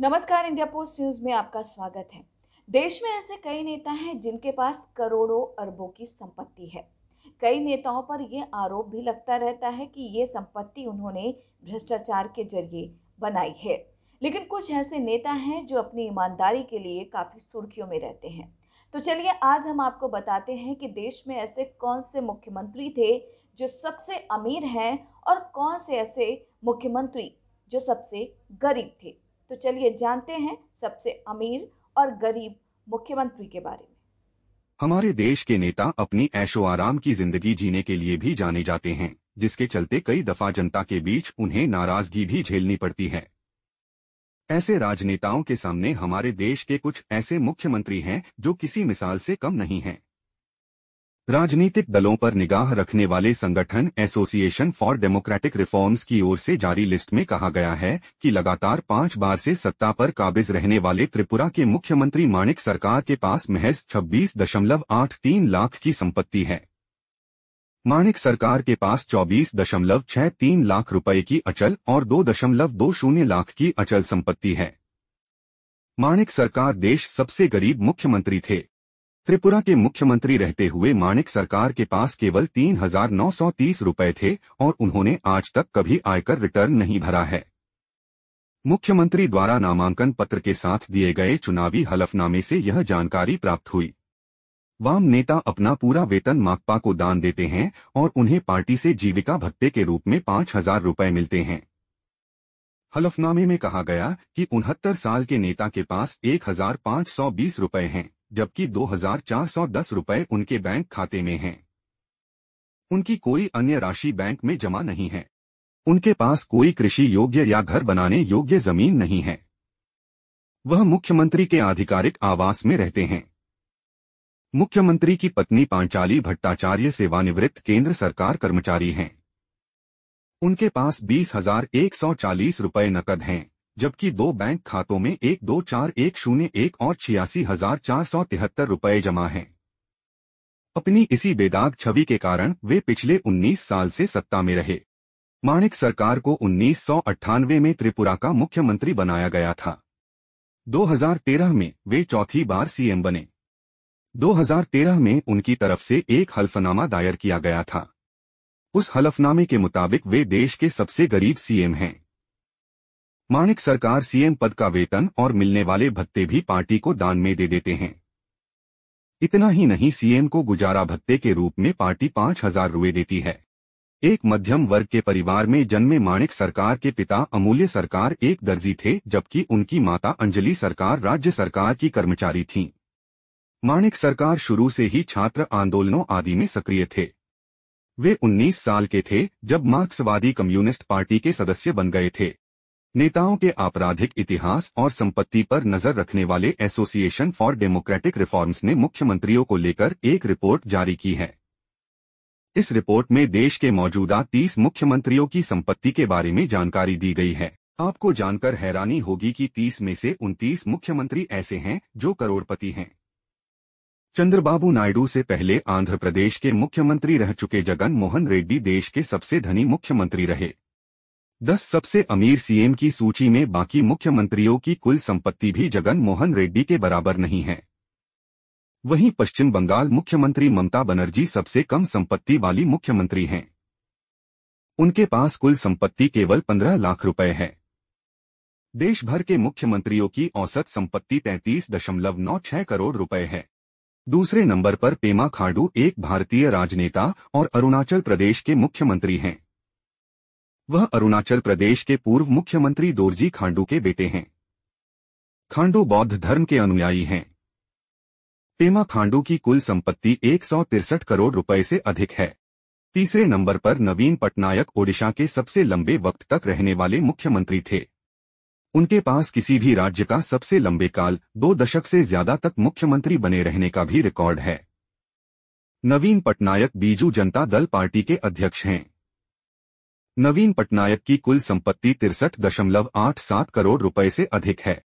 नमस्कार India post news में आपका स्वागत है देश में ऐसे कई नेता हैं जिनके पास करोड़ों अरबों की संपत्ति है कई नेताओं पर यह आरोप भी लगता रहता है कि ये संपत्ति उन्होंने भ्रष्टाचार के जरिए बनाई है लेकिन कुछ ऐसे नेता हैं जो अपनी ईमानदारी के लिए काफ़ी सुर्खियों में रहते हैं तो चलिए आज हम आपको बताते हैं कि देश में ऐसे कौन से मुख्यमंत्री थे जो सबसे अमीर हैं और कौन से ऐसे मुख्यमंत्री जो सबसे गरीब थे तो चलिए जानते हैं सबसे अमीर और गरीब मुख्यमंत्री के बारे में हमारे देश के नेता अपनी ऐशो आराम की जिंदगी जीने के लिए भी जाने जाते हैं जिसके चलते कई दफा जनता के बीच उन्हें नाराजगी भी झेलनी पड़ती है ऐसे राजनेताओं के सामने हमारे देश के कुछ ऐसे मुख्यमंत्री हैं जो किसी मिसाल से कम नहीं हैं राजनीतिक दलों पर निगाह रखने वाले संगठन एसोसिएशन फॉर डेमोक्रेटिक रिफॉर्म्स की ओर से जारी लिस्ट में कहा गया है कि लगातार पांच बार से सत्ता पर काबिज रहने वाले त्रिपुरा के मुख्यमंत्री माणिक सरकार के पास महज 26.83 लाख की संपत्ति है माणिक सरकार के पास 24.63 लाख रुपए की अचल और 2.20 लाख की अचल संपत्ति है माणिक सरकार देश सबसे गरीब मुख्यमंत्री थे त्रिपुरा के मुख्यमंत्री रहते हुए माणिक सरकार के पास केवल तीन हजार नौ सौ तीस रुपये थे और उन्होंने आज तक कभी आयकर रिटर्न नहीं भरा है मुख्यमंत्री द्वारा नामांकन पत्र के साथ दिए गए चुनावी हलफनामे से यह जानकारी प्राप्त हुई वाम नेता अपना पूरा वेतन माकपा को दान देते हैं और उन्हें पार्टी से जीविका भत्ते के रूप में पाँच हजार रुपये मिलते हैं हलफनामे में कहा गया कि उनहत्तर साल के नेता के पास एक हजार पाँच सौ बीस रुपये हैं जबकि दो हजार चार सौ दस उनके बैंक खाते में हैं उनकी कोई अन्य राशि बैंक में जमा नहीं है उनके पास कोई कृषि योग्य या घर बनाने योग्य जमीन नहीं है वह मुख्यमंत्री के आधिकारिक आवास में रहते हैं मुख्यमंत्री की पत्नी पांचाली भट्टाचार्य सेवानिवृत्त केंद्र सरकार कर्मचारी हैं उनके पास बीस हजार एक सौ चालीस रुपए नकद हैं जबकि दो बैंक खातों में एक दो चार एक शून्य एक और छियासी हजार चार सौ तिहत्तर रुपए जमा हैं अपनी इसी बेदाग छवि के कारण वे पिछले 19 साल से सत्ता में रहे माणिक सरकार को उन्नीस में त्रिपुरा का मुख्यमंत्री बनाया गया था 2013 में वे चौथी बार सीएम बने 2013 में उनकी तरफ से एक हल्फनामा दायर किया गया था उस हलफनामे के मुताबिक वे देश के सबसे गरीब सीएम हैं माणिक सरकार सीएम पद का वेतन और मिलने वाले भत्ते भी पार्टी को दान में दे देते हैं इतना ही नहीं सीएम को गुजारा भत्ते के रूप में पार्टी पांच हजार रुपये देती है एक मध्यम वर्ग के परिवार में जन्मे माणिक सरकार के पिता अमूल्य सरकार एक दर्जी थे जबकि उनकी माता अंजलि सरकार राज्य सरकार की कर्मचारी थीं। माणिक सरकार शुरू से ही छात्र आंदोलनों आदि में सक्रिय थे वे 19 साल के थे जब मार्क्सवादी कम्युनिस्ट पार्टी के सदस्य बन गए थे नेताओं के आपराधिक इतिहास और संपत्ति पर नजर रखने वाले एसोसिएशन फॉर डेमोक्रेटिक रिफॉर्म्स ने मुख्यमंत्रियों को लेकर एक रिपोर्ट जारी की है इस रिपोर्ट में देश के मौजूदा 30 मुख्यमंत्रियों की संपत्ति के बारे में जानकारी दी गई है आपको जानकर हैरानी होगी कि 30 में से उनतीस मुख्यमंत्री ऐसे हैं जो करोड़पति हैं चंद्रबाबू नायडू से पहले आंध्र प्रदेश के मुख्यमंत्री रह चुके जगन मोहन रेड्डी देश के सबसे धनी मुख्यमंत्री रहे दस सबसे अमीर सीएम की सूची में बाकी मुख्यमंत्रियों की कुल संपत्ति भी जगन मोहन रेड्डी के बराबर नहीं है वहीं पश्चिम बंगाल मुख्यमंत्री ममता बनर्जी सबसे कम संपत्ति वाली मुख्यमंत्री हैं उनके पास कुल संपत्ति केवल पंद्रह लाख रुपए है देश भर के मुख्यमंत्रियों की औसत संपत्ति तैंतीस दशमलव नौ छह करोड़ रुपए है दूसरे नंबर पर पेमा खांडू एक भारतीय राजनेता और अरुणाचल प्रदेश के मुख्यमंत्री हैं वह अरुणाचल प्रदेश के पूर्व मुख्यमंत्री दोरजी खांडू के बेटे हैं खांडू बौद्ध धर्म के अनुयायी हैं पेमा खांडू की कुल संपत्ति एक करोड़ रुपए से अधिक है तीसरे नंबर पर नवीन पटनायक ओडिशा के सबसे लंबे वक्त तक रहने वाले मुख्यमंत्री थे उनके पास किसी भी राज्य का सबसे लंबे काल दो दशक से ज्यादा तक मुख्यमंत्री बने रहने का भी रिकॉर्ड है नवीन पटनायक बीजू जनता दल पार्टी के अध्यक्ष हैं नवीन पटनायक की कुल संपत्ति तिरसठ दशमलव आठ सात करोड़ रुपए से अधिक है